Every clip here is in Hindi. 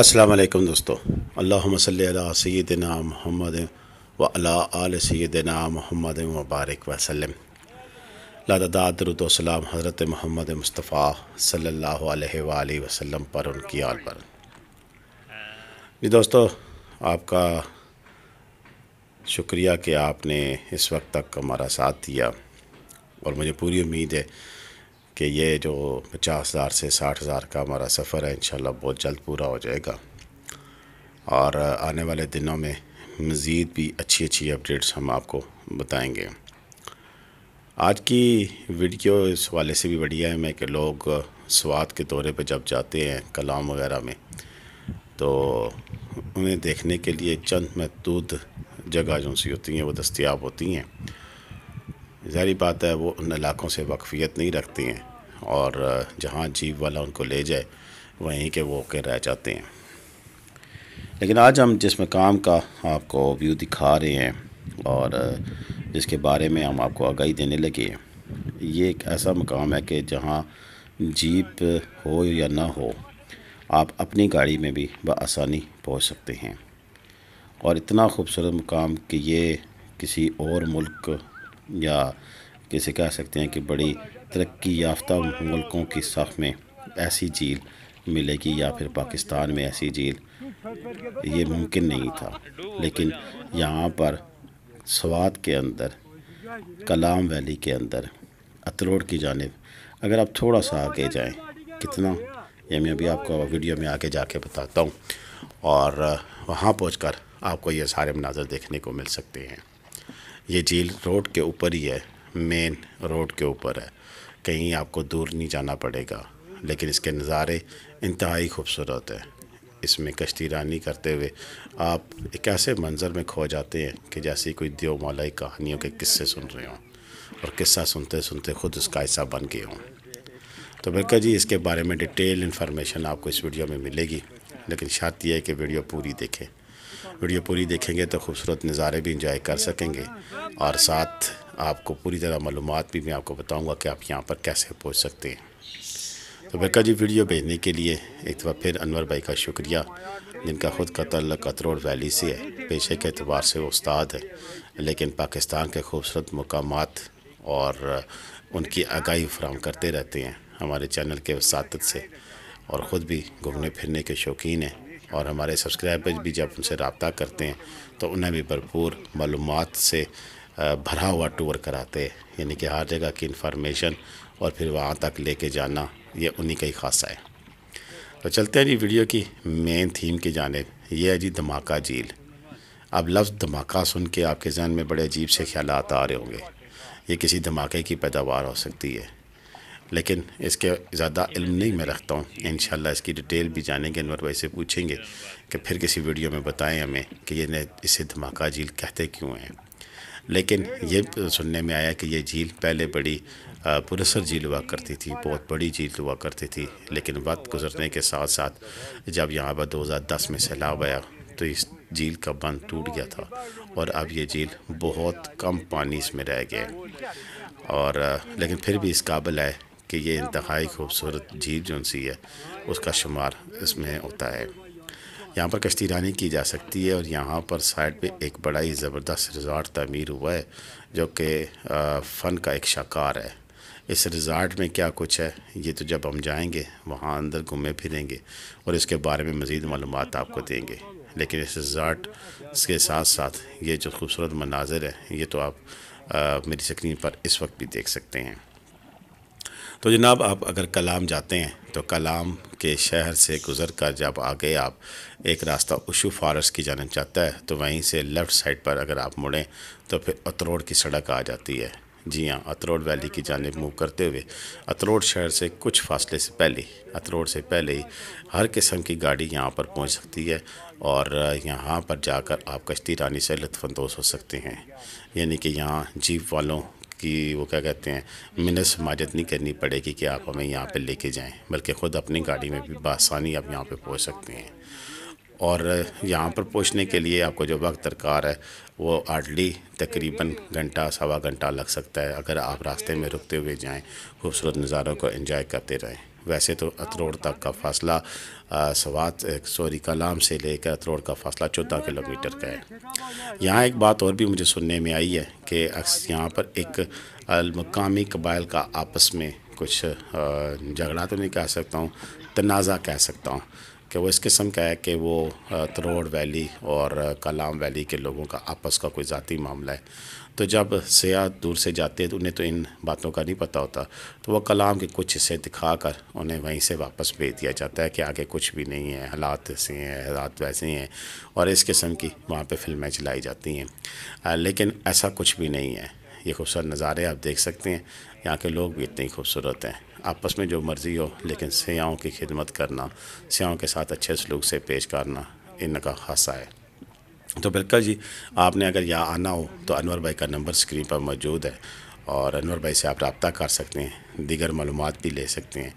असलकम दोस्तों अल्लाम सल सैदना महमद व आल सैदना महमद वबारक वसलम लादाद रुदोसलाम हज़रत महमद मुस्तफ़ा सल्ला वसम पर उनकी आल पर जी दोस्तों आपका शुक्रिया कि आपने इस वक्त तक हमारा साथ दिया और मुझे पूरी उम्मीद है कि ये जो पचास हज़ार से साठ हज़ार का हमारा सफ़र है इन बहुत जल्द पूरा हो जाएगा और आने वाले दिनों में मज़ीद भी अच्छी अच्छी अपडेट्स हम आपको बताएंगे आज की वीडियो इस वाले से भी बढ़िया है मैं कि लोग स्वाद के दौरे पर जब जाते हैं कलाम वगैरह में तो उन्हें देखने के लिए चंद महदूद जगह जो सी होती हैं वो दस्तियाब होती हैं ज़ाहरी बात है वो उन इलाकों से वाकफ़ियत नहीं रखती हैं और जहाँ जीप वाला उनको ले जाए वहीं के वो के रह जाते हैं लेकिन आज हम जिस मकाम का आपको व्यू दिखा रहे हैं और जिसके बारे में हम आपको आगाही देने लगे हैं ये एक ऐसा मकाम है कि जहाँ जीप हो या ना हो आप अपनी गाड़ी में भी बसानी पहुँच सकते हैं और इतना खूबसूरत मकाम कि ये किसी और मुल्क या किसे कह सकते हैं कि बड़ी तरक्की याफ्ता मुल्कों की सख में ऐसी झील मिलेगी या फिर पाकिस्तान में ऐसी झील ये मुमकिन नहीं था लेकिन यहाँ पर स्वाद के अंदर कलाम वैली के अंदर अतरोड की जानब अगर आप थोड़ा सा आगे जाएं कितना ये मैं अभी आपको वीडियो में आगे जाके बताता हूँ और वहाँ पहुँच आपको ये सारे मनाजर देखने को मिल सकते हैं ये झील रोड के ऊपर ही है मेन रोड के ऊपर है कहीं आपको दूर नहीं जाना पड़ेगा लेकिन इसके नज़ारे इंतहाई खूबसूरत हैं इसमें कश्ती रानी करते हुए आप एक ऐसे मंज़र में खो जाते हैं कि जैसे कोई देव मौलाई कहानियों के किस्से सुन रहे हों और किस्सा सुनते सुनते ख़ुद उसका हिस्सा बन गए हों तो बिल्कुल जी इसके बारे में डिटेल इन्फॉर्मेशन आपको इस वीडियो में मिलेगी लेकिन शर्त यह है कि वीडियो पूरी देखें वीडियो पूरी देखेंगे तो खूबसूरत नज़ारे भी इंजॉय कर सकेंगे और साथ आपको पूरी तरह मालूम भी मैं आपको बताऊँगा कि आप यहाँ पर कैसे पहुँच सकते हैं तो बेका जी वीडियो भेजने के लिए एक बार फिर अनवर भाई का शुक्रिया जिनका खुद का तल्ल कतरोड़ वैली से है पेशे के अतबार से उस्ताद है लेकिन पाकिस्तान के खूबसूरत मकाम और उनकी आगाही फ्राहम करते रहते हैं हमारे चैनल के वसात से और ख़ुद भी घूमने फिरने के शौकीन हैं और हमारे सब्सक्राइबर्स भी जब उनसे रबता करते हैं तो उन्हें भी भरपूर मालूम से भरा हुआ टूर कराते यानी कि हर जगह की इन्फॉर्मेशन और फिर वहाँ तक लेके जाना ये उन्हीं का ही खासा है तो चलते हैं जी वीडियो की मेन थीम की जानेब यह है जी धमाका झील अब लफ्ज़ धमाका सुन के आपके जहन में बड़े अजीब से ख्याल आ रहे होंगे ये किसी धमाके की पैदावार हो सकती है लेकिन इसके ज़्यादा इल्म नहीं मैं रखता हूँ इन इसकी डिटेल भी जानेंगे अनवर भाई से पूछेंगे कि फिर किसी वीडियो में बताएं हमें कि ये इसे धमाका झील कहते क्यों हैं लेकिन ये सुनने में आया कि ये झील पहले बड़ी पुरसर झील हुआ करती थी बहुत बड़ी झील हुआ करती थी लेकिन वक्त गुजरने के साथ साथ जब यहाँ पर 2010 में सैलाब आया तो इस झील का बंध टूट गया था और अब ये झील बहुत कम पानी इसमें रह गया और लेकिन फिर भी इस काबिल है कि ये इंतहाई खूबसूरत झील जो सी है उसका शुमार इसमें होता है यहाँ पर कश्ती रानी की जा सकती है और यहाँ पर साइड पे एक बड़ा ही ज़बरदस्त रिज़ॉर्ट तमीर हुआ है जो कि फ़न का एक शाकार है इस रिज़ार्ट में क्या कुछ है ये तो जब हम जाएंगे वहाँ अंदर घूमे फिरेंगे और इसके बारे में मज़ीद मालूम आपको देंगे लेकिन इस रिज़ार्ट के साथ साथ ये जो खूबसूरत मनाजिर है ये तो आप आ, मेरी स्क्रीन पर इस वक्त भी देख सकते हैं तो जनाब आप अगर कलाम जाते हैं तो कलाम के शहर से गुज़र कर जब आगे आप एक रास्ता उशू फारस की जानब जाता है तो वहीं से लेफ़्ट साइड पर अगर आप मुड़ें तो फिर अतरोड़ की सड़क आ जाती है जी हाँ अतरोड़ वैली की जानब मूव करते हुए अतरोड़ शहर से कुछ फासले से पहले अतरोड़ से पहले ही हर किस्म की गाड़ी यहाँ पर पहुँच सकती है और यहाँ पर जाकर आप कश्ती रानी से लुफानंदोज़ हो सकते हैं यानी कि यहाँ जीप वालों कि वो क्या कहते हैं मिनस समाजत नहीं करनी पड़ेगी कि आप हमें यहाँ पर लेके जाएँ बल्कि ख़ुद अपनी गाड़ी में भी बसानी आप यहाँ पर पहुँच सकते हैं और यहाँ पर पहुँचने के लिए आपको जो वक्त दरकार है वो आर्डली तकरीबन घंटा सवा घंटा लग सकता है अगर आप रास्ते में रुकते हुए जाएँ खूबसूरत नज़ारों को इन्जॉय करते रहें वैसे तो अतरोड़ तक का फासला सवात सॉरी कलाम से लेकर अतरोड़ का फासला चौदह किलोमीटर का है यहाँ एक बात और भी मुझे सुनने में आई है कि अक्सर यहाँ पर एक मकामी कबाइल का आपस में कुछ झगड़ा तो नहीं कह सकता हूँ तनाज़ा कह सकता हूँ कि वो इस किस्म का है कि वो तरोड़ वैली और कलाम वैली के लोगों का आपस का कोई ज़ाती मामला है तो जब सयाह दूर से जाते हैं तो उन्हें तो इन बातों का नहीं पता होता तो वह कलाम के कुछ हिस्से दिखा कर उन्हें वहीं से वापस भेज दिया जाता है कि आगे कुछ भी नहीं है हालात ऐसे हैं हालात वैसे हैं और इस किस्म की वहाँ पर फिल्में चलाई जाती हैं लेकिन ऐसा कुछ भी नहीं है ये खूबसूरत नज़ारे आप देख सकते हैं यहाँ के लोग भी इतने खूबसूरत हैं आपस में जो मर्ज़ी हो लेकिन सयाहों की खिदमत करना सयाहों के साथ अच्छे सलूक से पेश करना इनका खासा है तो बिल्कुल जी आपने अगर यहाँ आना हो तो अनवर भाई का नंबर स्क्रीन पर मौजूद है और अनवर भाई से आप रबता कर सकते हैं दीगर मालूम भी ले सकते हैं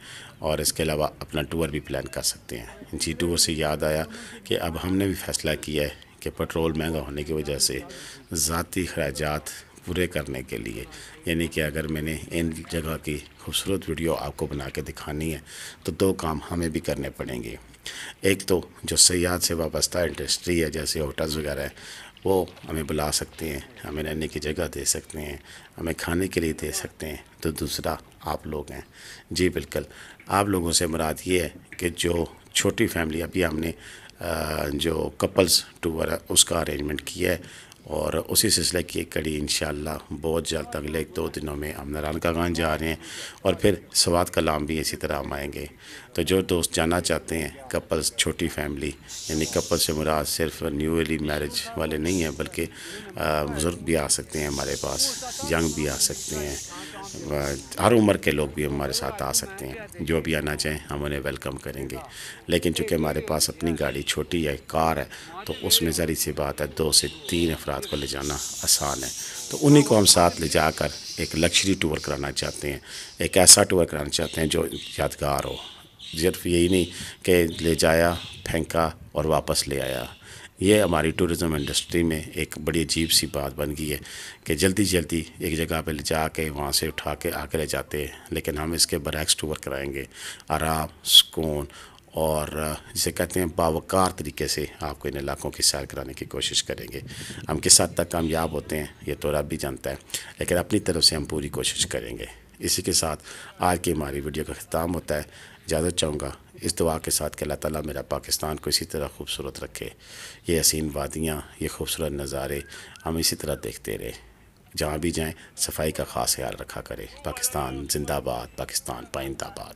और इसके अलावा अपना टूर भी प्लान कर सकते हैं जी टूर से याद आया कि अब हमने भी फ़ैसला किया है कि पेट्रोल महंगा होने की वजह से ज़ाती अखराज पूरे करने के लिए यानी कि अगर मैंने इन जगह की खूबसूरत वीडियो आपको बना के दिखानी है तो दो काम हमें भी करने पड़ेंगे एक तो जो सयाद से वाबस्ता इंडस्ट्री है जैसे होटल्स वगैरह है वो हमें बुला सकते हैं हमें रहने की जगह दे सकते हैं हमें खाने के लिए दे सकते हैं तो दूसरा आप लोग हैं जी बिल्कुल आप लोगों से मुराद ये है कि जो छोटी फैमिली अभी हमने जो कपल्स टूर है उसका अरेंजमेंट किया है और उसी सिलसिले की एक कड़ी इन बहुत जल्द अगले दो दिनों में हम का गान जा रहे हैं और फिर सवाद कलाम भी इसी तरह हम आएँगे तो जो दोस्त जाना चाहते हैं कपल्स छोटी फैमिली यानी कपल से मुराद सिर्फ न्यू एली मैरिज वाले नहीं हैं बल्कि बुज़ुर्ग भी आ सकते हैं हमारे पास यंग भी आ सकते हैं हर उम्र के लोग भी हमारे साथ आ सकते हैं जो भी आना चाहें हम उन्हें वेलकम करेंगे लेकिन चूँकि हमारे पास अपनी गाड़ी छोटी है कार है तो उसमें ज़री सी बात है दो से तीन अफराद को ले जाना आसान है तो उन्हीं को हम साथ ले जाकर एक लक्जरी टूर कराना चाहते हैं एक ऐसा टूर कराना चाहते हैं जो यादगार हो सिर्फ यही नहीं कि ले जाया फेंका और वापस ले आया ये हमारी टूरिज़म इंडस्ट्री में एक बड़ी अजीब सी बात बन गई है कि जल्दी जल्दी एक जगह पर ले जा के वहाँ से उठा के आके ले जाते हैं लेकिन हम इसके बरक्स टूर कराएँगे आराम सुकून और जिसे कहते हैं बावकार तरीके से आपको इन इलाकों की सैर कराने की कोशिश करेंगे हम किस हद तक कामयाब होते हैं ये तो रब भी जानता है लेकिन अपनी तरफ से हम पूरी कोशिश करेंगे इसी के साथ आज की हमारी वीडियो का अख्ताम होता है इजाज़त चाहूँगा इस दुआ के साथ कि अल्लाह ताला मेरा पाकिस्तान को इसी तरह खूबसूरत रखे ये हसीन वादियाँ ये खूबसूरत नज़ारे हम इसी तरह देखते रहे जहाँ भी जाएँ सफाई का ख़ास ख्याल रखा करें पाकिस्तान जिंदाबाद पाकिस्तान पाइंदाबाद